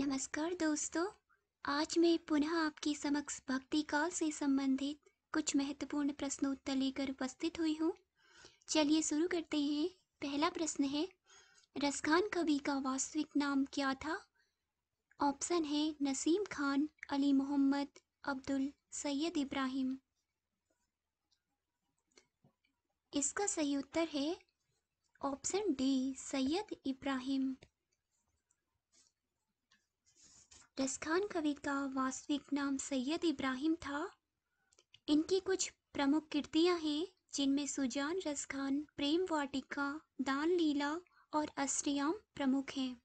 नमस्कार दोस्तों आज मैं पुनः आपके समक्ष भक्ति काल से संबंधित कुछ महत्वपूर्ण प्रश्नोत्तर लेकर उपस्थित हुई हूँ चलिए शुरू करते हैं पहला प्रश्न है रसखान कवि का वास्तविक नाम क्या था ऑप्शन है नसीम खान अली मोहम्मद अब्दुल सैयद इब्राहिम इसका सही उत्तर है ऑप्शन डी सैयद इब्राहिम रसखान कवि का वास्तविक नाम सैयद इब्राहिम था इनकी कुछ प्रमुख कृतियाँ हैं जिनमें सुजान रसखान प्रेम वाटिका दान लीला और अस्ट्रियाम प्रमुख हैं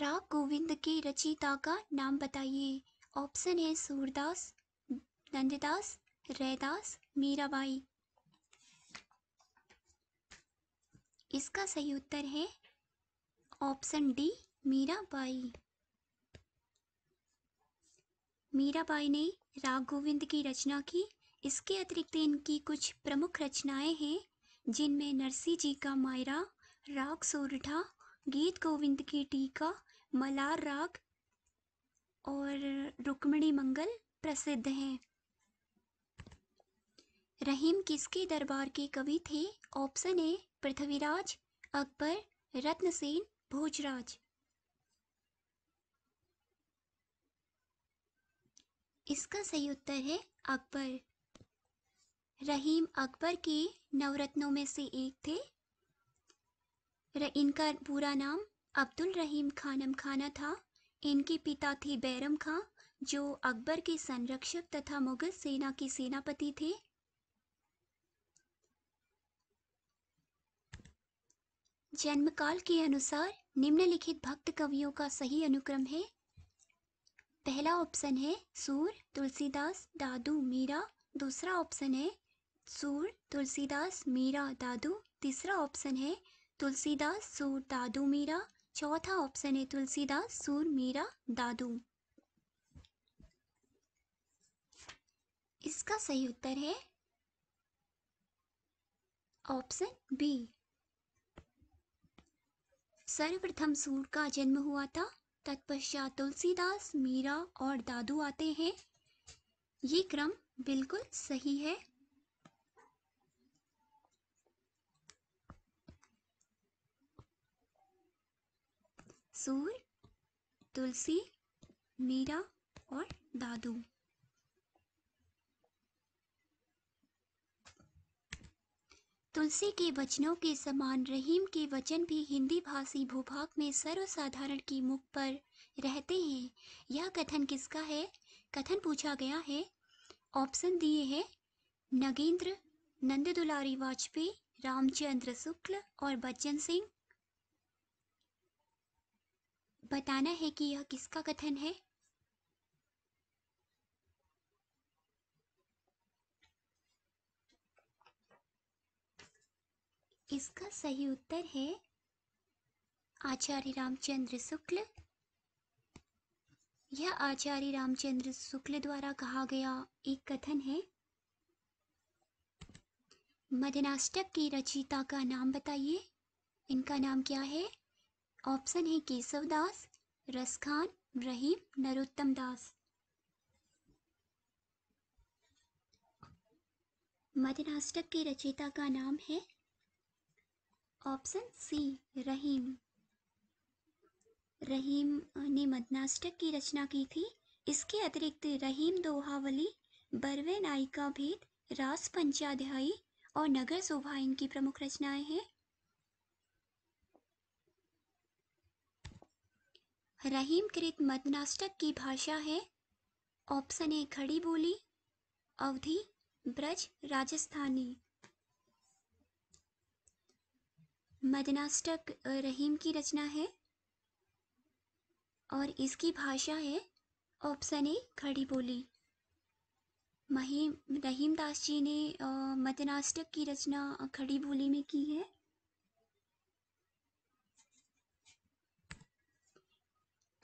राग गोविंद के रचिता का नाम बताइए ऑप्शन है सूरदास नंददास रैदास मीराबाई इसका सही उत्तर है ऑप्शन डी मीराबाई मीराबाई ने राग गोविंद की रचना की इसके अतिरिक्त इनकी कुछ प्रमुख रचनाएं हैं जिनमें नरसी जी का मायरा राग सोरठा गीत गोविंद की टीका मलार राग और रुक्मणी मंगल प्रसिद्ध हैं रहीम किसके दरबार के कवि थे ऑप्शन ए पृथ्वीराज अकबर रत्नसेन भोजराज इसका सही उत्तर है अकबर रहीम अकबर के नवरत्नों में से एक थे इनका पूरा नाम अब्दुल रहीम खानम खाना था इनके पिता थे बैरम खां जो अकबर के संरक्षक तथा मुगल सेना के सेनापति थे जन्मकाल के अनुसार निम्नलिखित भक्त कवियों का सही अनुक्रम है पहला ऑप्शन है सूर तुलसीदास दादू मीरा दूसरा ऑप्शन है सूर तुलसीदास मीरा दादू तीसरा ऑप्शन है तुलसीदास सूर दादू मीरा चौथा ऑप्शन है तुलसीदास सूर मीरा दादू इसका सही उत्तर है ऑप्शन बी सर्वप्रथम सूर का जन्म हुआ था तत्पश्चात तुलसीदास मीरा और दादू आते हैं ये क्रम बिल्कुल सही है सूर तुलसी मीरा और दादू तुलसी के वचनों के समान रहीम के वचन भी हिंदी भाषी भूभाग में सर्वसाधारण की मुख पर रहते हैं यह कथन किसका है कथन पूछा गया है ऑप्शन दिए हैं नगेंद्र नंद दुलारी वाजपेयी रामचंद्र शुक्ल और बच्चन सिंह बताना है कि यह किसका कथन है इसका सही उत्तर है आचार्य रामचंद्र शुक्ल यह आचार्य रामचंद्र शुक्ल द्वारा कहा गया एक कथन है मदनाष्टक की रचिता का नाम बताइए इनका नाम क्या है ऑप्शन है केशव दास रस खान रहीम नरोत्तम दास मदनाष्टक की रचिता का नाम है ऑप्शन सी रहीम रहीम ने मदनाष्टक की रचना की थी इसके अतिरिक्त रहीम दोहावली बरवे नायिका भेद रास पंचाध्यायी और नगर शोभा इनकी प्रमुख रचनाएं हैं रहीम कृत मदनाष्टक की भाषा है ऑप्शन ए खड़ी बोली अवधि ब्रज राजस्थानी मदनाष्टक रहीम की रचना है और इसकी भाषा है ऑप्शन ए खड़ी बोली महीम रहीम दास जी ने मदनाष्टक की रचना खड़ी बोली में की है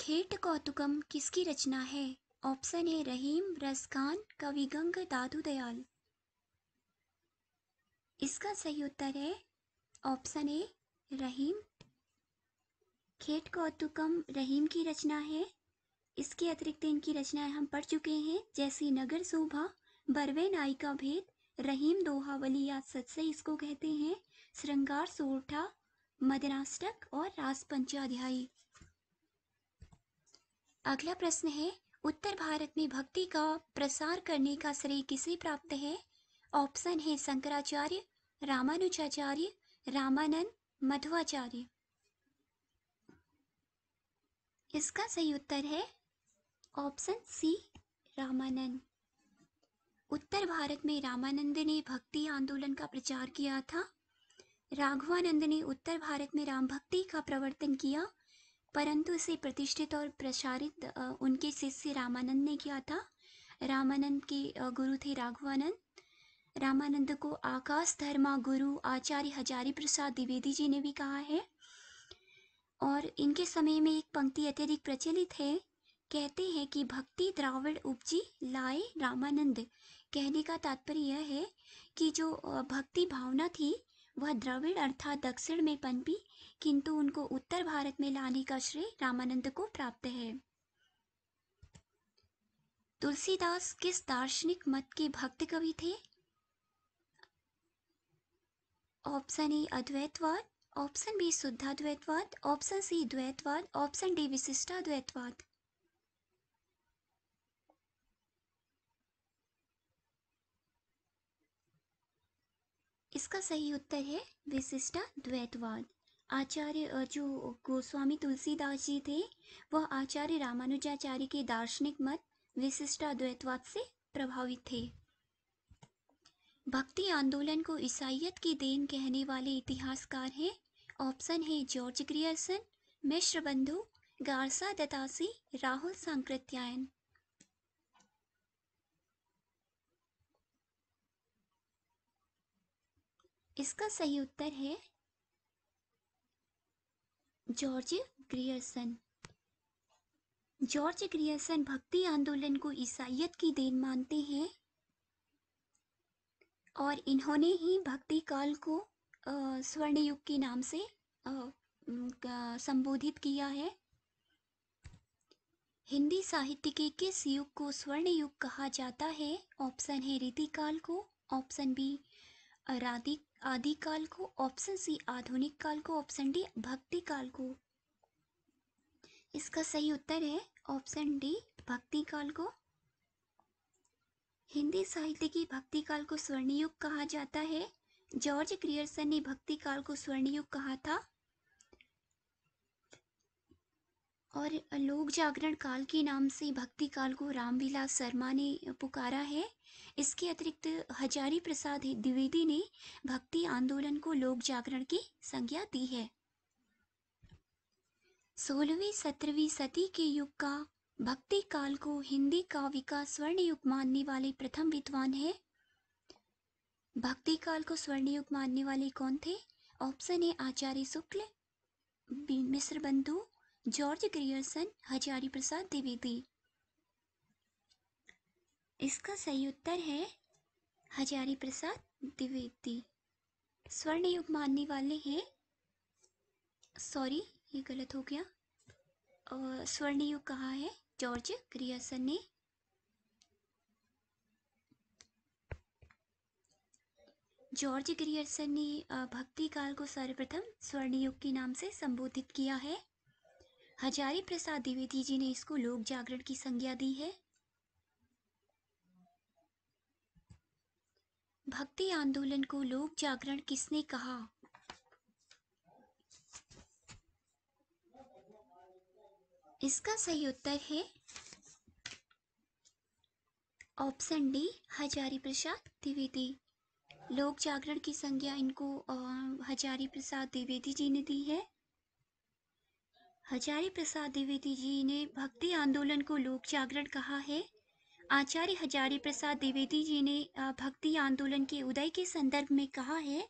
खेट कौतुकम किसकी रचना है ऑप्शन है रहीम रसकान कविगंग दादू दयाल इसका सही उत्तर है ऑप्शन ए रहीम खेत कौतुकम रहीम की रचना है इसके अतिरिक्त इनकी रचनाएं हम पढ़ चुके हैं जैसे नगर शोभा बरवे नायिका भेद रहीम दोहावली या सत्से इसको कहते हैं श्रृंगार सोरठा मदनाष्टक और रास अगला प्रश्न है उत्तर भारत में भक्ति का प्रसार करने का श्रेय किसे प्राप्त है ऑप्शन है शंकराचार्य रामानुजाचार्य रामानंद मध्वाचार्य इसका सही उत्तर है ऑप्शन सी रामानंद उत्तर भारत में रामानंद ने भक्ति आंदोलन का प्रचार किया था राघवानंद ने उत्तर भारत में राम भक्ति का प्रवर्तन किया परंतु इसे प्रतिष्ठित और प्रसारित उनके शिष्य रामानंद ने किया था रामानंद के गुरु थे राघवानंद रामानंद को आकाश धर्मा गुरु आचार्य हजारी प्रसाद द्विवेदी जी ने भी कहा है और इनके समय में एक पंक्ति अत्यधिक प्रचलित है कहते हैं कि भक्ति द्राविड़ उपजी लाए रामानंद कहने का तात्पर्य यह है कि जो भक्ति भावना थी वह द्रविड़ अर्थात दक्षिण में पनपी किंतु उनको उत्तर भारत में लाने का श्रेय रामानंद को प्राप्त है तुलसीदास किस दार्शनिक मत के भक्त कवि थे ऑप्शन ए अद्वैतवाद ऑप्शन बी शुद्धाद्वैतवाद ऑप्शन सी द्वैतवाद ऑप्शन डी विशिष्टाद्वैतवाद इसका सही उत्तर है विशिष्टा द्वैतवाद आचार्य जो गोस्वामी तुलसीदास जी थे वह आचार्य रामानुजाचार्य के दार्शनिक मत विशिष्टाद्वैतवाद से प्रभावित थे भक्ति आंदोलन को ईसाइत की देन कहने वाले इतिहासकार हैं ऑप्शन है जॉर्ज ग्रियर्सन मिश्र बंधु गारसा दतासी राहुल सांकृत्यायन इसका सही उत्तर है जॉर्ज ग्रियर्सन जॉर्ज ग्रियर्सन भक्ति आंदोलन को ईसाइत की देन मानते हैं और इन्होंने ही भक्ति काल को स्वर्ण युग के नाम से संबोधित किया है हिंदी साहित्य के किस युग को स्वर्ण युग कहा जाता है ऑप्शन है रीतिकाल को ऑप्शन बी राधिक आदि काल को ऑप्शन सी आधुनिक काल को ऑप्शन डी भक्ति काल को इसका सही उत्तर है ऑप्शन डी भक्ति काल को हिंदी साहित्य की भक्ति काल को स्वर्णयुग कहा जाता है जॉर्ज क्रियर्सन ने भक्ति काल को स्वर्णयुग कहा था और लोक जागरण काल के नाम से भक्ति काल को रामविलास शर्मा ने पुकारा है इसके अतिरिक्त हजारी प्रसाद द्विवेदी ने भक्ति आंदोलन को लोक जागरण की संज्ञा दी है सोलहवीं सत्रहवीं सदी के युग का भक्ति काल को हिंदी काव्य का स्वर्ण युग मानने वाले प्रथम विद्वान है भक्ति काल को स्वर्ण युग मानने वाले कौन थे ऑप्शन है आचार्य शुक्ल मिश्र बंधु जॉर्ज ग्रियर्सन हजारी प्रसाद द्विवेदी इसका सही उत्तर है हजारी प्रसाद द्विवेदी स्वर्ण युग मानने वाले हैं सॉरी ये गलत हो गया स्वर्ण युग कहा है जॉर्ज क्रियसन ने जॉर्ज क्रियसन ने भक्ति काल को सर्वप्रथम स्वर्णयुग के नाम से संबोधित किया है हजारी प्रसाद द्विवेदी जी ने इसको लोक जागरण की संज्ञा दी है भक्ति आंदोलन को लोक जागरण किसने कहा इसका सही उत्तर है ऑप्शन डी हजारी प्रसाद द्विवेदी लोक जागरण की संज्ञा इनको हजारी प्रसाद द्विवेदी जी ने दी है हजारी प्रसाद द्विवेदी जी ने भक्ति आंदोलन को लोक जागरण कहा है आचार्य हजारी प्रसाद द्विवेदी जी ने भक्ति आंदोलन के उदय के संदर्भ में कहा है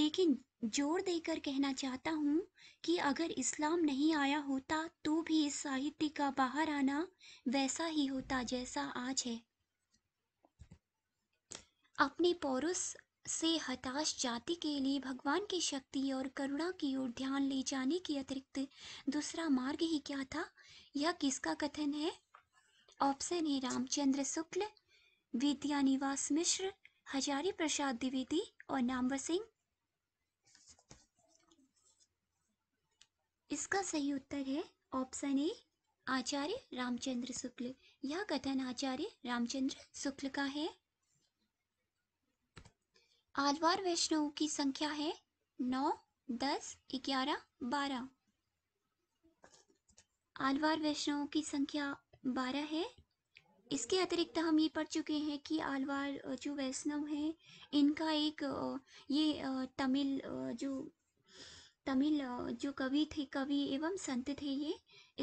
लेकिन जोर देकर कहना चाहता हूँ कि अगर इस्लाम नहीं आया होता तो भी इस साहित्य का बाहर आना वैसा ही होता जैसा आज है अपने पौरुष से हताश जाति के लिए भगवान की शक्ति और करुणा की ओर ध्यान ले जाने के अतिरिक्त दूसरा मार्ग ही क्या था यह किसका कथन है ऑप्शन है रामचंद्र शुक्ल विद्यानिवास मिश्र हजारी प्रसाद द्विवेदी और नामवर सिंह इसका सही उत्तर है ऑप्शन ए आचार्य रामचंद्र शुक्ल यह कथन आचार्य रामचंद्र शुक्ल का है आलवार वैष्णव की संख्या है नौ दस ग्यारह बारह आलवार वैष्णव की संख्या बारह है इसके अतिरिक्त हम ये पढ़ चुके हैं कि आलवार जो वैष्णव हैं इनका एक ये तमिल जो तमिल जो कवि थे कवि एवं संत थे ये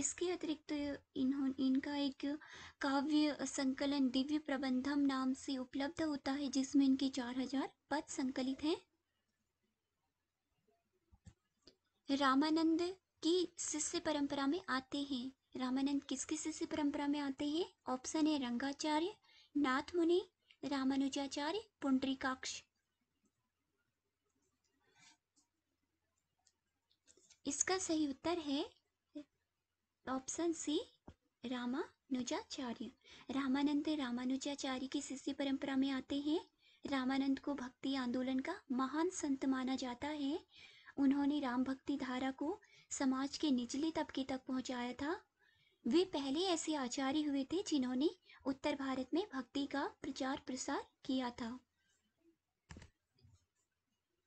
इसके अतिरिक्त इन्हों इनका एक काव्य संकलन दिव्य प्रबंधम नाम से उपलब्ध होता है जिसमें इनके चार हजार पद संकलित हैं रामानंद की शिष्य परंपरा में आते हैं रामानंद किसके शिष्य परंपरा में आते हैं ऑप्शन है रंगाचार्य नाथ मुनि रामानुजाचार्य पुंडरीकाक्ष इसका सही उत्तर है ऑप्शन सी रामानुजाचार्य रामानंद रामानुजाचार्य की शिष्य परंपरा में आते हैं रामानंद को भक्ति आंदोलन का महान संत माना जाता है उन्होंने राम भक्ति धारा को समाज के निचले तबके तक पहुंचाया था वे पहले ऐसे आचार्य हुए थे जिन्होंने उत्तर भारत में भक्ति का प्रचार प्रसार किया था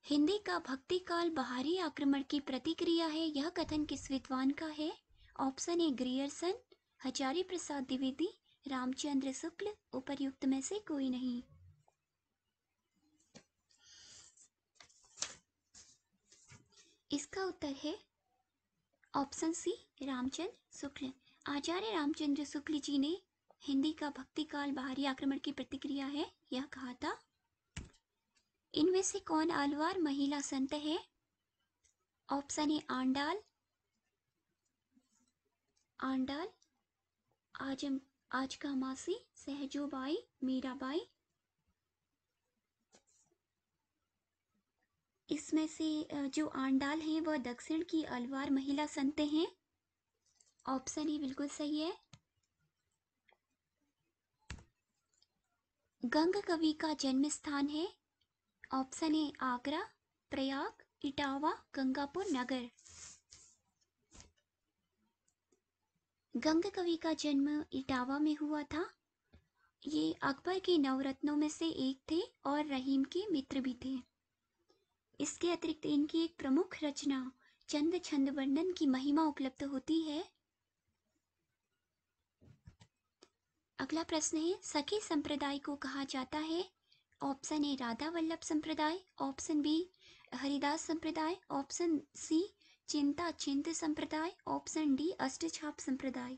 हिंदी का भक्ति काल बाहरी आक्रमण की प्रतिक्रिया है यह कथन किस विद्वान का है option A Grierson Hazari Prasad Dwivedi Ramchandra Shukla उपरयुक्त में से कोई नहीं इसका उत्तर है ऑप्शन सी रामचंद्र शुक्ल आचार्य रामचंद्र शुक्ल जी ने हिंदी का भक्ति काल बाहरी आक्रमण की प्रतिक्रिया है यह कहा था इनमें से कौन आलवार महिला संत है ऑप्शन है आंडाल आंडाल आजम का मासी सहजोबाई मीराबाई इसमें से जो आंडाल है वह दक्षिण की अलवार महिला संत हैं ऑप्शन ही बिल्कुल सही है गंग कवि का जन्म स्थान है ऑप्शन ए आगरा प्रयाग इटावा गंगापुर नगर गंगा कवि का जन्म इटावा में हुआ था ये अकबर के नवरत्नों में से एक थे और रहीम के मित्र भी थे इसके अतिरिक्त इनकी एक प्रमुख रचना चंद छंद वर्णन की महिमा उपलब्ध होती है अगला प्रश्न है सखी संप्रदाय को कहा जाता है ऑप्शन ए राधा वल्लभ संप्रदाय ऑप्शन बी हरिदास संप्रदाय ऑप्शन सी चिंता चिंत संप्रदाय ऑप्शन डी अष्टछाप संप्रदाय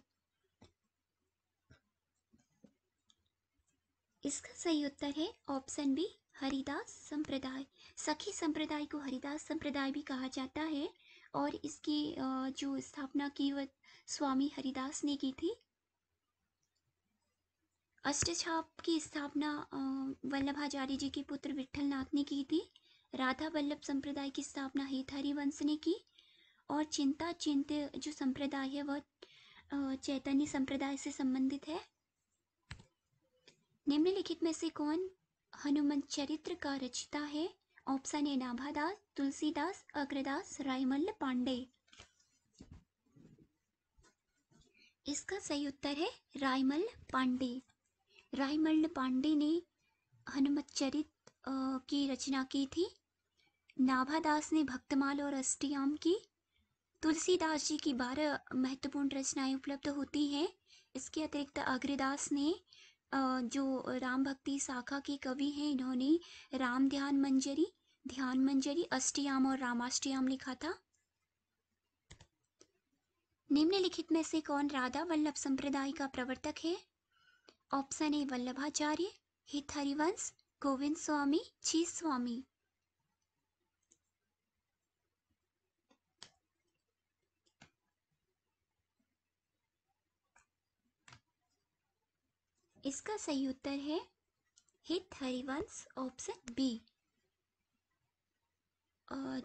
इसका सही उत्तर है ऑप्शन बी हरिदास संप्रदाय सखी संप्रदाय को हरिदास संप्रदाय भी कहा जाता है और इसकी जो स्थापना की वह स्वामी हरिदास ने की थी अष्टछाप की स्थापना वल्लभाचार्य जी के पुत्र विठल नाथ ने की थी राधा वल्लभ संप्रदाय की स्थापना हित हरिवंश ने की और चिंता चिंत जो संप्रदाय है वह चैतन्य संप्रदाय से संबंधित है निम्नलिखित में से कौन हनुमंत चरित्र का रचिता है ऑप्शन है नाभादास तुलसीदास अग्रदास रायमल्ल पांडे इसका सही उत्तर है रायमल पांडे रायमल्ल पांडे ने चरित की रचना की थी नाभादास ने भक्तमाल और अष्टियाम की तुलसीदास जी की बारह महत्वपूर्ण रचनाएं उपलब्ध होती हैं इसके अतिरिक्त अग्रदास ने जो राम भक्ति शाखा के कवि हैं इन्होंने राम ध्यान मंजरी ध्यान मंजरी अष्टियाम और रामाष्टियाम लिखा था निम्नलिखित में से कौन राधा वल्लभ संप्रदाय का प्रवर्तक है ऑप्शन ए वल्लभाचार्य हित हरिवंश गोविंद स्वामी छी स्वामी इसका सही उत्तर है हित हरिवंश ऑप्शन बी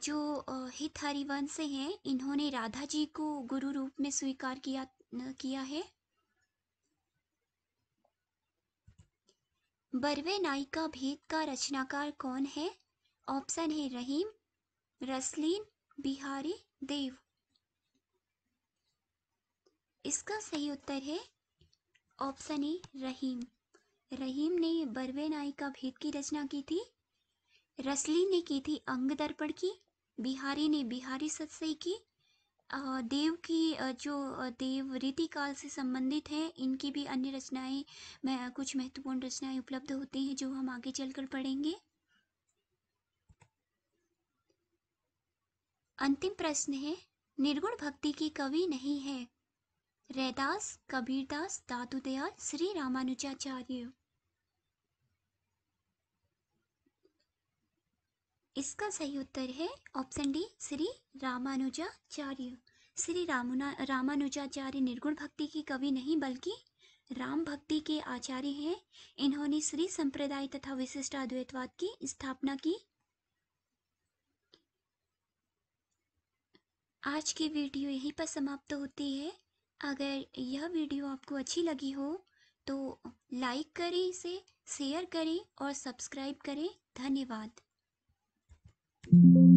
जो हित हरिवंश हैं इन्होंने राधा जी को गुरु रूप में स्वीकार किया किया है बरवे नायिका भेद का रचनाकार कौन है ऑप्शन है रहीम रसलीन बिहारी देव इसका सही उत्तर है ऑप्शन ए रहीम रहीम ने बरवे नायिका भेद की रचना की थी रसली ने की थी अंग दर्पण की बिहारी ने बिहारी सत्सई की देव की जो देव रीति काल से संबंधित है इनकी भी अन्य रचनाएं में कुछ महत्वपूर्ण रचनाएं उपलब्ध होती हैं जो हम आगे चलकर पढ़ेंगे अंतिम प्रश्न है निर्गुण भक्ति की कवि नहीं है रैदास कबीरदास दादू श्री रामानुजाचार्य इसका सही उत्तर है ऑप्शन डी श्री रामानुजाचार्य श्री रामुना रामानुजाचार्य निर्गुण भक्ति की कवि नहीं बल्कि राम भक्ति के आचार्य हैं इन्होंने श्री संप्रदाय तथा विशिष्ट अद्वैतवाद की स्थापना की आज की वीडियो यहीं पर समाप्त होती है अगर यह वीडियो आपको अच्छी लगी हो तो लाइक करें इसे शेयर करें और सब्सक्राइब करें धन्यवाद Thank you.